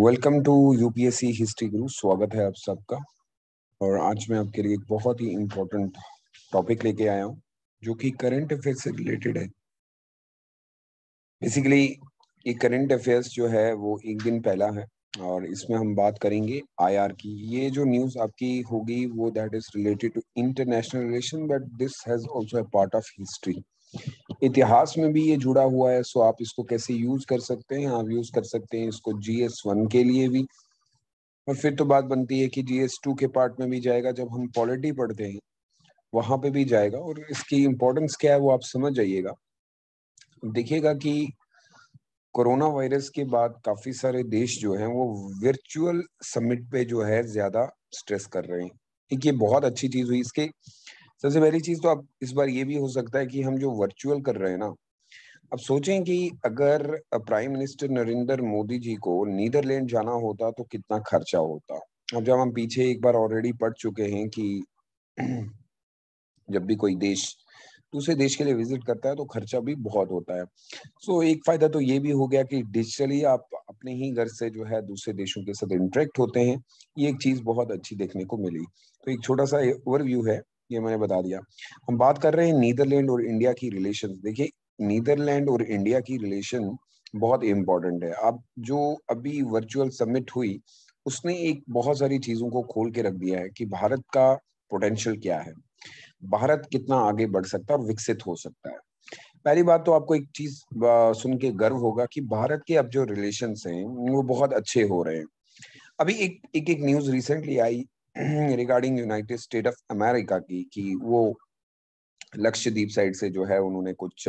Welcome to UPSC history गुरु स्वागत है आप सबका और आज मैं आपके लिए एक बहुत ही इम्पोर्टेंट टॉपिक लेके आया हूँ जो कि करंट अफेयर से रिलेटेड है बेसिकली ये करंट अफेयर्स जो है वो एक दिन पहला है और इसमें हम बात करेंगे आईआर की ये जो न्यूज आपकी होगी वो that is related to international relation but this has also part of history इतिहास में भी ये जुड़ा हुआ है सो आप इसको कैसे यूज कर सकते हैं आप यूज कर सकते हैं इसको जीएस वन के लिए भी और फिर तो बात बनती है कि जीएस टू के पार्ट में भी जाएगा जब हम पॉलिटी पढ़ते हैं वहां पे भी जाएगा और इसकी इम्पोर्टेंस क्या है वो आप समझ जाइएगा देखिएगा कि कोरोना वायरस के बाद काफी सारे देश जो हैं वो वर्चुअल समिट पे जो है ज्यादा स्ट्रेस कर रहे हैं एक ये बहुत अच्छी चीज हुई इसके सबसे पहली चीज तो अब इस बार ये भी हो सकता है कि हम जो वर्चुअल कर रहे हैं ना अब सोचें कि अगर प्राइम मिनिस्टर नरेंद्र मोदी जी को नीदरलैंड जाना होता तो कितना खर्चा होता अब जब हम पीछे एक बार ऑलरेडी पढ़ चुके हैं कि जब भी कोई देश दूसरे देश के लिए विजिट करता है तो खर्चा भी बहुत होता है सो so, एक फायदा तो ये भी हो गया कि डिजिटली आप अपने ही घर से जो है दूसरे देशों के साथ इंटरेक्ट होते हैं ये एक चीज बहुत अच्छी देखने को मिली तो एक छोटा सा ओवरव्यू है ये मैंने बता दिया हम बात कर रहे हैं नीदरलैंड और इंडिया की रिलेशन देखिए नीदरलैंड और इंडिया की रिलेशन बहुत इम्पोर्टेंट है अब जो अभी वर्चुअल समिट हुई उसने एक बहुत सारी चीजों को खोल के रख दिया है कि भारत का पोटेंशियल क्या है भारत कितना आगे बढ़ सकता है और विकसित हो सकता है पहली बात तो आपको एक चीज सुन के गर्व होगा कि भारत के अब जो रिलेशन हैं वो बहुत अच्छे हो रहे हैं अभी एक एक, एक न्यूज रिसेंटली आई regarding United State of America की कि वो लक्षद्वीप साइड से जो है उन्होंने कुछ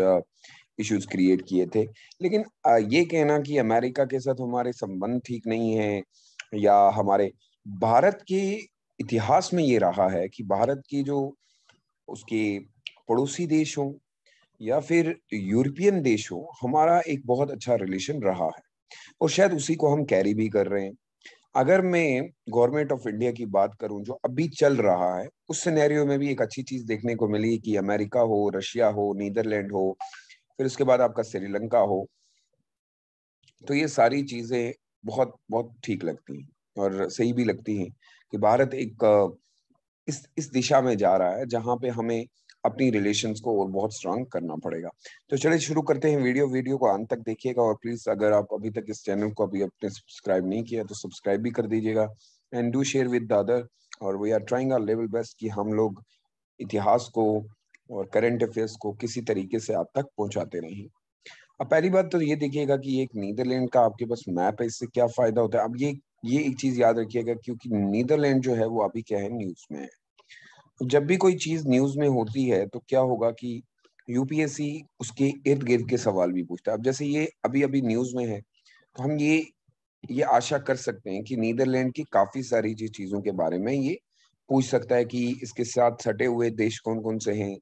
इश्यूज क्रिएट किए थे लेकिन ये कहना कि अमेरिका के साथ हमारे संबंध ठीक नहीं है या हमारे भारत के इतिहास में ये रहा है कि भारत की जो उसके पड़ोसी देश हो या फिर यूरोपियन देश हो हमारा एक बहुत अच्छा रिलेशन रहा है और शायद उसी को हम कैरी भी कर रहे हैं अगर मैं गवर्नमेंट ऑफ इंडिया की बात करूं जो अभी चल रहा है उस सिनेरियो में भी एक अच्छी चीज देखने को मिली कि अमेरिका हो रशिया हो नीदरलैंड हो फिर उसके बाद आपका श्रीलंका हो तो ये सारी चीजें बहुत बहुत ठीक लगती हैं और सही भी लगती हैं कि भारत एक इस इस दिशा में जा रहा है जहां पे हमें अपनी रिलेशंस को और बहुत स्ट्रांग करना पड़ेगा तो चलिए शुरू करते हैं वीडियो वीडियो को अंत तक देखिएगा और प्लीज अगर आप अभी तक इस चैनल को अभी अपने सब्सक्राइब नहीं किया तो सब्सक्राइब भी कर दीजिएगा and do share with the other और we are trying our level best कि हम लोग इतिहास को और करंट अफेयर्स को किसी तरीके से आप तक पहुंचाते रहें अब पहली बात तो ये देखिएगा कि एक नीदरलैंड का आपके पास मैप है इससे क्या फायदा होता है अब ये ये एक चीज याद रखिएगा क्योंकि नीदरलैंड जो है वो अभी क्या है न्यूज में है जब भी कोई चीज न्यूज में होती है तो क्या होगा कि यूपीएससी उसके इर्द गिर्द के सवाल भी पूछता है अब जैसे ये अभी अभी न्यूज में है तो हम ये ये आशा कर सकते हैं कि नीदरलैंड की काफी सारी चीजों के बारे में ये पूछ सकता है कि इसके साथ सटे हुए देश कौन कौन से हैं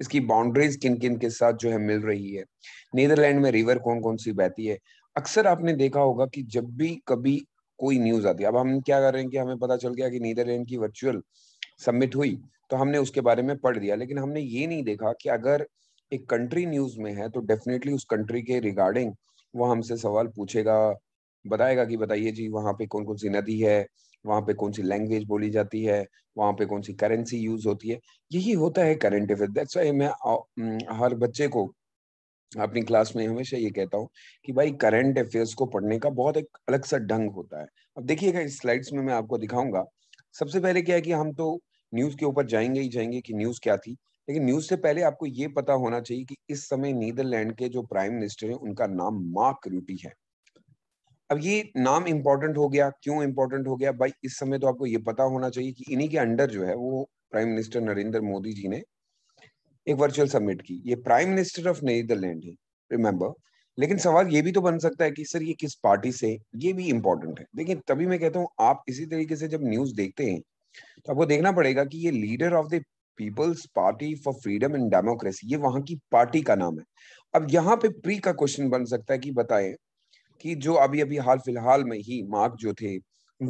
इसकी बाउंड्रीज किन किन के साथ जो है मिल रही है नीदरलैंड में रिवर कौन कौन सी बहती है अक्सर आपने देखा होगा कि जब भी कभी कोई न्यूज आती अब हम क्या कर रहे हैं कि हमें पता चल गया कि नीदरलैंड की वर्चुअल सबमिट हुई तो हमने उसके बारे में पढ़ दिया लेकिन हमने ये नहीं देखा कि अगर एक कंट्री न्यूज में है तो डेफिनेटली उस कंट्री के रिगार्डिंग वो हमसे सवाल पूछेगा बताएगा कि बताइए जी वहाँ पे कौन कौन सी नदी है वहाँ पे कौन सी लैंग्वेज बोली जाती है वहाँ पे कौन सी करेंसी यूज होती है यही होता है करेंट अफेयर दैट्स मैं हम्म, हर बच्चे को अपनी क्लास में हमेशा ये कहता हूँ कि भाई करंट अफेयर्स को पढ़ने का बहुत एक अलग सा ढंग होता है अब देखिएगा इस स्लाइड्स में मैं आपको दिखाऊंगा सबसे पहले क्या है कि हम तो न्यूज के ऊपर जाएंगे ही जाएंगे कि न्यूज क्या थी लेकिन न्यूज से पहले आपको ये पता होना चाहिए कि इस समय नीदरलैंड के जो प्राइम मिनिस्टर है उनका नाम मार्क रूटी है अब ये नाम इम्पोर्टेंट हो गया क्यों इम्पोर्टेंट हो गया भाई इस समय तो आपको ये पता होना चाहिए कि इन्हीं के अंडर जो है वो प्राइम मिनिस्टर नरेंद्र मोदी जी ने एक वर्चुअल समिट की ये प्राइम मिनिस्टर ऑफ नीदरलैंड है रिमेम्बर लेकिन सवाल ये भी तो बन सकता है कि सर ये किस पार्टी से ये भी इम्पोर्टेंट है लेकिन तभी मैं कहता हूँ आप इसी तरीके से जब न्यूज देखते हैं तो आपको देखना पड़ेगा कि ये leader of the people's party for freedom and democracy ये वहां की पार्टी का नाम है अब यहाँ पे प्री का क्वेश्चन बन सकता है कि बताएं कि जो अभी अभी हाल फिलहाल में ही मार्क जो थे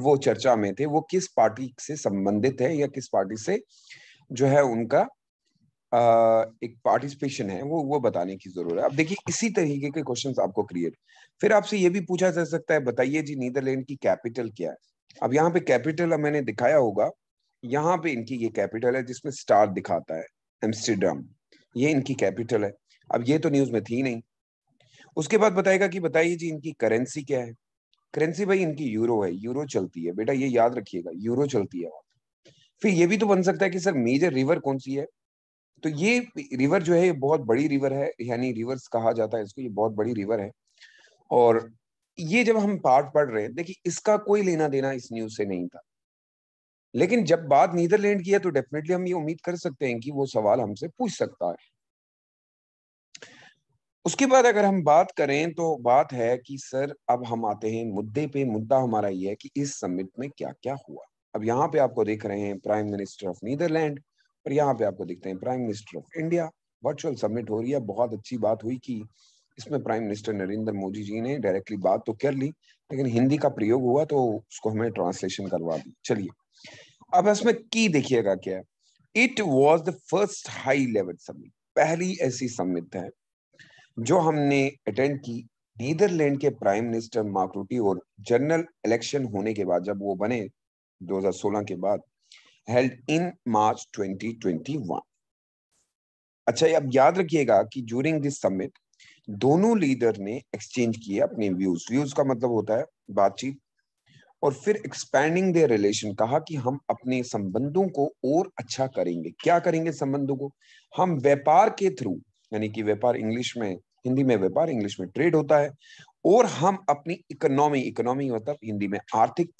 वो चर्चा में थे वो किस पार्टी से संबंधित है या किस पार्टी से जो है उनका एक पार्टिसिपेशन है वो वो बताने की जरूरत है अब देखिए इसी तरीके के क्वेश्चन आपको क्रिएट फिर आपसे ये भी पूछा जा सकता है बताइए जी नीदरलैंड की कैपिटल क्या है अब यहाँ पे कैपिटल मैंने दिखाया होगा यहाँ पे इनकी ये कैपिटल है जिसमें स्टार दिखाता है एम्स्टरडम ये इनकी कैपिटल है अब ये तो न्यूज में थी नहीं उसके बाद बताएगा कि बताइए जी इनकी करेंसी क्या है करेंसी भाई इनकी यूरो है यूरो चलती है बेटा ये याद रखिएगा यूरो चलती है फिर ये भी तो बन सकता है कि सर मेजर रिवर कौन सी है तो ये रिवर जो है ये बहुत बड़ी रिवर है यानी रिवर्स कहा जाता है इसको ये बहुत बड़ी रिवर है और ये जब हम पाठ पढ़ रहे हैं देखिए इसका कोई लेना देना इस न्यूज से नहीं था लेकिन जब बात नीदरलैंड की है तो डेफिनेटली हम ये उम्मीद कर सकते हैं कि वो सवाल हमसे पूछ सकता है उसके बाद अगर हम बात करें तो बात है कि सर अब हम आते हैं मुद्दे पे मुद्दा हमारा ये है कि इस समिट में क्या क्या हुआ अब यहाँ पे आपको देख रहे हैं प्राइम मिनिस्टर ऑफ नीदरलैंड पर यहाँ पे आपको देखते हैं prime minister of India virtual summit हो रही है बहुत अच्छी बात हुई कि इसमें प्राइम मिनिस्टर नरेंद्र मोदी जी ने डायरेक्टली बात तो कर ली लेकिन हिंदी का प्रयोग हुआ तो उसको हमें ट्रांसलेशन करवा दी चलिए अब इसमें की देखिएगा क्या है it was the first high level summit पहली ऐसी समिट है जो हमने अटेंड की नीदरलैंड के प्राइम मिनिस्टर मार्क रूटी और जनरल इलेक्शन होने के बाद जब वो बने 2016 के बाद held in March 2021. अच्छा ये अब याद रखिएगा कि ज्यूरिंग दिस समिट दोनों लीडर ने एक्सचेंज किए अपने व्यूज व्यूज का मतलब होता है बातचीत और फिर एक्सपैंडिंग दे रिलेशन कहा कि हम अपने संबंधों को और अच्छा करेंगे क्या करेंगे संबंधों को हम व्यापार के थ्रू यानी कि व्यापार इंग्लिश में हिंदी में व्यापार इंग्लिश में ट्रेड होता है और हम अपनी इकोनॉमी इकोनॉमी मतलब हिंदी में आर्थिक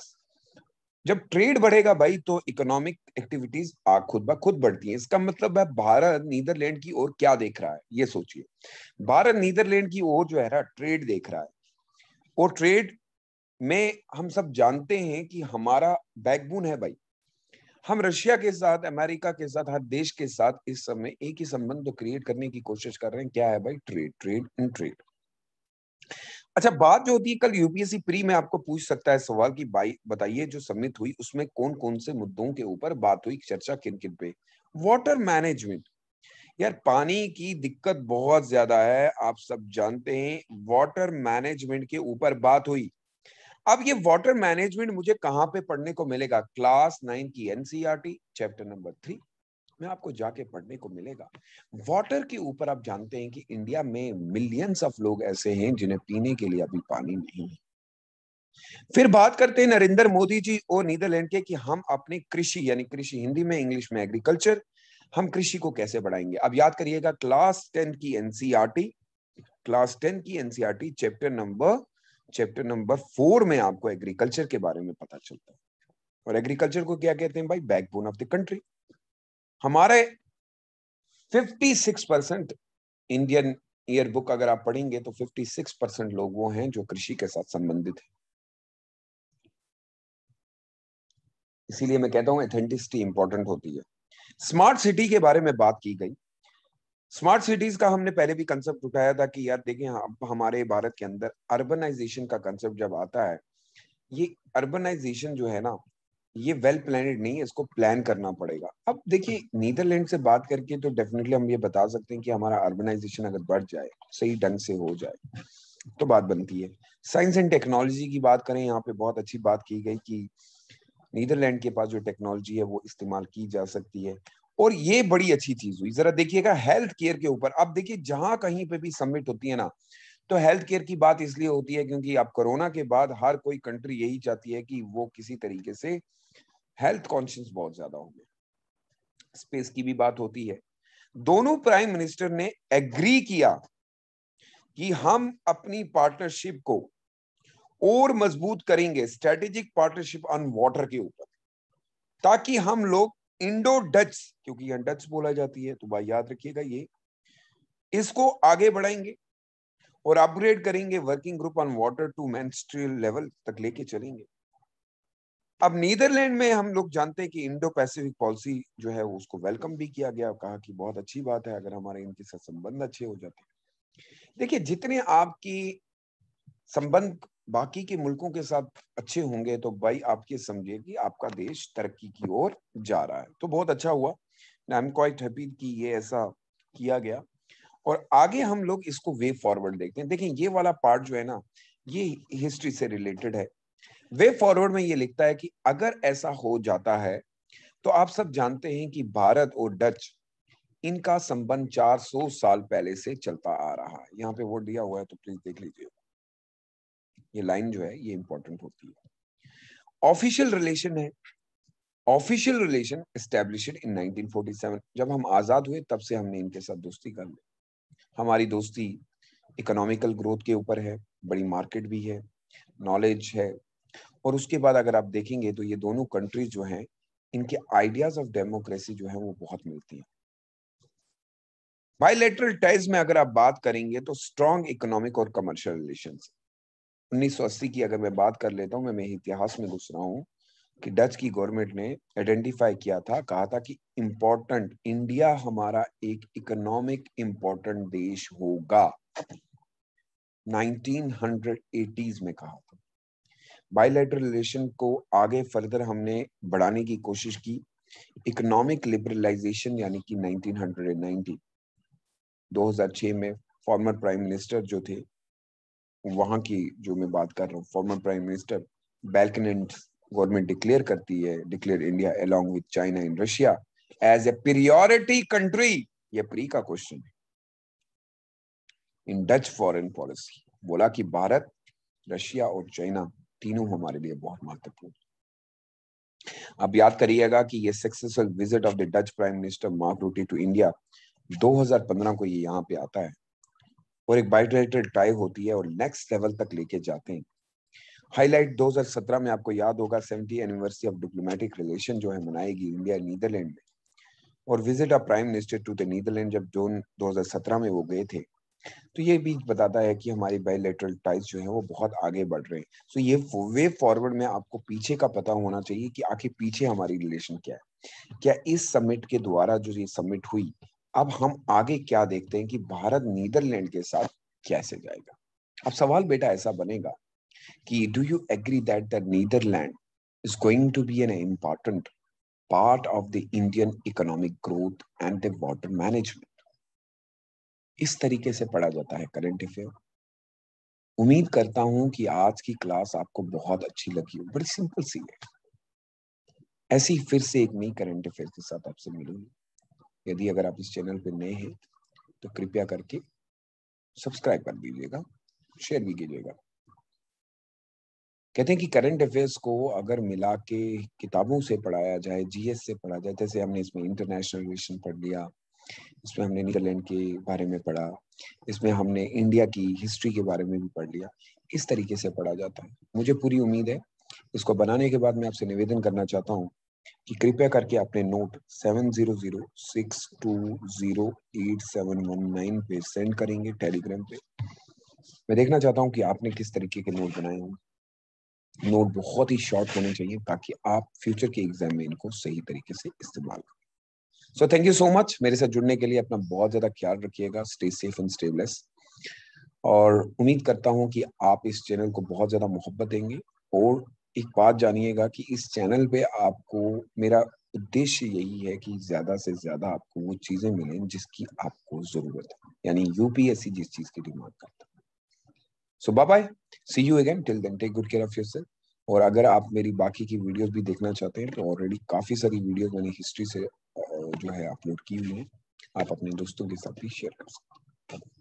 जब ट्रेड बढ़ेगा भाई तो इकोनॉमिक एक्टिविटीज खुद ब खुद बढ़ती है इसका मतलब है भारत नीदरलैंड की ओर क्या देख रहा है ये सोचिए भारत नीदरलैंड की ओर जो है ना ट्रेड देख रहा है और ट्रेड में हम सब जानते हैं कि हमारा बैकबोन है भाई हम रशिया के साथ अमेरिका के साथ हर देश के साथ इस समय एक ही संबंध क्रिएट तो करने की कोशिश कर रहे हैं क्या है भाई ट्रेड ट्रेड इन ट्रेड अच्छा बात जो होती है कल यूपीएससी प्री में आपको पूछ सकता है सवाल की बताइए जो सबमिट हुई उसमें कौन कौन से मुद्दों के ऊपर बात हुई चर्चा किन किन पे वाटर मैनेजमेंट यार पानी की दिक्कत बहुत ज्यादा है आप सब जानते हैं वाटर मैनेजमेंट के ऊपर बात हुई अब ये वाटर मैनेजमेंट मुझे कहाँ पे पढ़ने को मिलेगा क्लास नाइन की एनसीआर चैप्टर नंबर थ्री में आपको जाके पढ़ने को मिलेगा वाटर के ऊपर आप जानते हैं कि इंडिया में मिलियंस ऑफ लोग ऐसे हैं जिन्हें पीने के लिए अभी पानी नहीं है फिर बात करते हैं नरेंद्र मोदी जी और नीदरलैंड के कि हम अपने कृषि यानी कृषि हिंदी में इंग्लिश में एग्रीकल्चर हम कृषि को कैसे बढ़ाएंगे अब याद करिएगा क्लास टेन की एनसीआरटी क्लास टेन की NCERT chapter number chapter number four में आपको एग्रीकल्चर के बारे में पता चलता है और एग्रीकल्चर को क्या कहते हैं भाई बैकबोन ऑफ द कंट्री हमारे 56 परसेंट इंडियन ईयर बुक अगर आप पढ़ेंगे तो 56 परसेंट लोग वो हैं जो कृषि के साथ संबंधित हैं इसीलिए मैं कहता हूं एथेंटिसिटी इंपॉर्टेंट होती है स्मार्ट सिटी के बारे में बात की गई स्मार्ट सिटीज का हमने पहले भी कंसेप्ट उठाया था कि यार देखें हाँ, अब हमारे भारत के अंदर अर्बनाइजेशन का कंसेप्ट जब आता है ये अर्बनाइजेशन जो है ना ये वेल प्लानड नहीं है इसको प्लान करना पड़ेगा अब देखिए नीदरलैंड हम्म। से बात करके तो डेफिनेटली हम ये बता सकते हैं कि हमारा अर्बनाइजेशन अगर बढ़ जाए सही ढंग से हो जाए तो बात बनती है साइंस एंड टेक्नोलॉजी की बात करें यहाँ पे बहुत अच्छी बात की गई कि नीदरलैंड के पास जो टेक्नोलॉजी है वो इस्तेमाल की जा सकती है और ये बड़ी अच्छी चीज हुई जरा देखिएगा हेल्थ केयर के ऊपर अब देखिए जहां कहीं पे भी सबमिट होती है ना तो हेल्थ केयर की बात इसलिए होती है क्योंकि अब कोरोना के बाद हर कोई कंट्री यही चाहती है कि वो किसी तरीके से हेल्थ कॉन्शियस बहुत ज्यादा हो गया स्पेस की भी बात होती है दोनों प्राइम मिनिस्टर ने एग्री किया कि हम अपनी पार्टनरशिप को और मजबूत करेंगे स्ट्रेटेजिक पार्टनरशिप ऑन वाटर के ऊपर ताकि हम लोग इंडो डच क्योंकि यहाँ डच बोला जाती है तो भाई याद रखिएगा ये इसको आगे बढ़ाएंगे और अपग्रेड करेंगे working group on water to मैं लेवल तक लेके चलेंगे अब नीदरलैंड में हम लोग जानते हैं कि इंडो पैसिफिक पॉलिसी जो है उसको वेलकम भी किया गया कहा कि बहुत अच्छी बात है अगर हमारे इनके साथ संबंध अच्छे हो जाते हैं देखिए जितने आपकी संबंध बाकी के मुल्कों के साथ अच्छे होंगे तो भाई आप ये समझिए कि आपका देश तरक्की की ओर जा रहा है तो बहुत अच्छा हुआ आई एम क्वाइट हैप्पी कि ये ऐसा किया गया और आगे हम लोग इसको वे फॉरवर्ड देखते हैं देखें ये वाला पार्ट जो है ना ये हिस्ट्री से रिलेटेड है वे फॉरवर्ड में ये लिखता है कि अगर ऐसा हो जाता है तो आप सब जानते हैं कि भारत और डच इनका संबंध 400 साल पहले से चलता आ रहा है यहाँ पे वो दिया हुआ है तो प्लीज देख लीजिए ये लाइन जो है ये इंपॉर्टेंट होती है ऑफिशियल रिलेशन है ऑफिशियल रिलेशन एस्टेब्लिश इन 1947 जब हम आजाद हुए तब से हमने इनके साथ दोस्ती कर ली हमारी दोस्ती इकोनॉमिकल ग्रोथ के ऊपर है बड़ी मार्केट भी है नॉलेज है और उसके बाद अगर आप देखेंगे तो ये दोनों कंट्रीज जो हैं इनके आइडियाज ऑफ डेमोक्रेसी जो है वो बहुत मिलती है बायोलेटरल टाइज में अगर आप बात करेंगे तो स्ट्रॉन्ग इकोनॉमिक और कमर्शियल रिलेशन उन्नीस की अगर मैं बात कर लेता हूँ मैं, मैं इतिहास में घुस रहा हूँ कि डच की गवर्नमेंट ने आइडेंटिफाई किया था कहा था कि इम्पोर्टेंट इंडिया हमारा एक इकोनॉमिक इम्पोर्टेंट देश होगा 1980s में कहा था बायोलेटरल रिलेशन को आगे फर्दर हमने बढ़ाने की कोशिश की इकोनॉमिक लिबरलाइजेशन यानी कि 1990 2006 में फॉर्मर प्राइम मिनिस्टर जो थे वहां की जो मैं बात कर रहा हूँ former prime minister Balkenende government declare करती है declare India along with China and Russia as a priority country ये प्री का क्वेश्चन है इन डच फॉरेन पॉलिसी बोला कि भारत रशिया और चाइना तीनों हमारे लिए बहुत महत्वपूर्ण आप याद करिएगा कि ये successful visit of the Dutch prime minister Mark Rutte to India 2015 को ये यहाँ पे आता है और एक बायोडाइटल ट्राई होती है और नेक्स्ट लेवल तक लेके जाते हैं हाईलाइट 2017 में आपको याद होगा 70 एनिवर्सरी ऑफ डिप्लोमेटिक रिलेशन जो है मनाएगी इंडिया नीदरलैंड में और visit of prime minister to the Netherlands जब जून 2017 में वो गए थे तो ये भी बताता है कि हमारी बायोलेटरल टाइज जो है वो बहुत आगे बढ़ रहे हैं सो ये वे फॉरवर्ड में आपको पीछे का पता होना चाहिए कि आखिर पीछे हमारी रिलेशन क्या है क्या इस समिट के द्वारा जो ये समिट हुई अब हम आगे क्या देखते हैं कि भारत नीदरलैंड के साथ कैसे जाएगा अब सवाल बेटा ऐसा बनेगा कि do you agree that the Netherlands is going to be an important part of the Indian economic growth and the water management इस तरीके से पढ़ा जाता है करंट अफेयर उम्मीद करता हूं कि आज की क्लास आपको बहुत अच्छी लगी हो बड़ी सिंपल सी है ऐसी फिर से एक नई करंट अफेयर के साथ आपसे मिलूंगी यदि अगर आप इस चैनल पर नए हैं तो कृपया करके सब्सक्राइब कर दीजिएगा शेयर भी कीजिएगा कहते हैं कि करंट अफेयर्स को अगर मिला के किताबों से पढ़ाया जाए जीएस से पढ़ा जाए जैसे हमने इसमें इंटरनेशनल रिलेशन पढ़ लिया इसमें हमने नीदरलैंड के बारे में पढ़ा इसमें हमने इंडिया की हिस्ट्री के बारे में भी पढ़ लिया इस तरीके से पढ़ा जाता है मुझे पूरी उम्मीद है इसको बनाने के बाद मैं आपसे निवेदन करना चाहता हूँ कि कृपया करके अपने note seven zero zero six two zero eight seven one nine पे सेंड करेंगे टेलीग्राम पे मैं देखना चाहता हूँ कि आपने किस तरीके के नोट बनाए हैं नोट बहुत ही शॉर्ट होने चाहिए ताकि आप फ्यूचर के एग्जाम में इनको सही तरीके से इस्तेमाल करें so thank you so much मेरे साथ जुड़ने के लिए अपना बहुत ज्यादा ख्याल रखिएगा स्टे सेफ एंड स्टेबलेस और उम्मीद करता हूँ कि आप इस चैनल को बहुत ज्यादा मोहब्बत देंगे और एक बात जानिएगा कि इस चैनल पे आपको मेरा उद्देश्य यही है कि ज्यादा से ज्यादा आपको वो चीजें मिलें जिसकी आपको जरूरत है यानी यूपीएससी जिस चीज की डिमांड करता है so bye bye see you again till then take good care of your और अगर आप मेरी बाकी की वीडियोस भी देखना चाहते हैं तो ऑलरेडी काफी सारी वीडियोस मैंने हिस्ट्री से जो है अपलोड की हुई है आप अपने दोस्तों के साथ भी शेयर कर सकते हैं